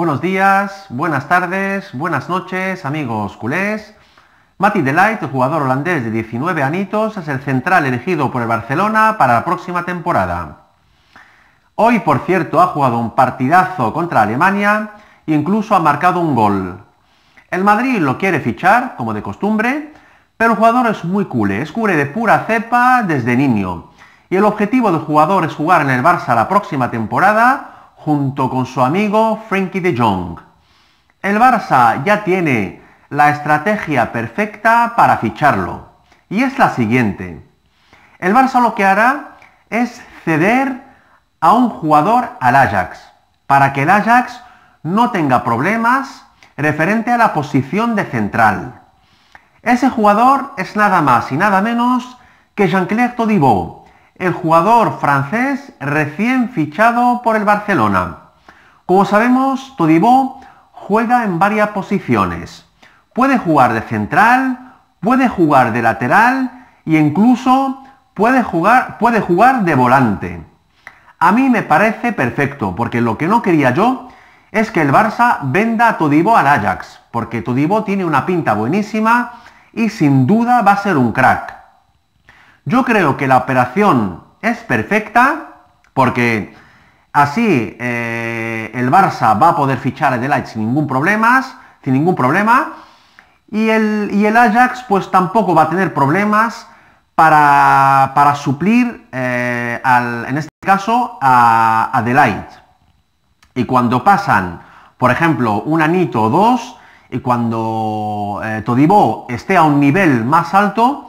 Buenos días, buenas tardes, buenas noches, amigos culés. Mati Delight, el jugador holandés de 19 anitos, es el central elegido por el Barcelona para la próxima temporada. Hoy, por cierto, ha jugado un partidazo contra Alemania e incluso ha marcado un gol. El Madrid lo quiere fichar, como de costumbre, pero el jugador es muy culé, es culé de pura cepa desde niño. Y el objetivo del jugador es jugar en el Barça la próxima temporada junto con su amigo Frankie de Jong. El Barça ya tiene la estrategia perfecta para ficharlo y es la siguiente. El Barça lo que hará es ceder a un jugador al Ajax para que el Ajax no tenga problemas referente a la posición de central. Ese jugador es nada más y nada menos que jean claude Todibo, el jugador francés recién fichado por el Barcelona. Como sabemos, Todibó juega en varias posiciones. Puede jugar de central, puede jugar de lateral e incluso puede jugar, puede jugar de volante. A mí me parece perfecto, porque lo que no quería yo es que el Barça venda a Todibó al Ajax, porque Todibó tiene una pinta buenísima y sin duda va a ser un crack. Yo creo que la operación es perfecta porque así eh, el Barça va a poder fichar a Delight sin ningún problema, sin ningún problema. Y el, Ajax pues tampoco va a tener problemas para, suplir, eh, al, en este caso, a, a Delight. Y cuando pasan, por ejemplo, un anito o dos, y cuando eh, Todibo esté a un nivel más alto,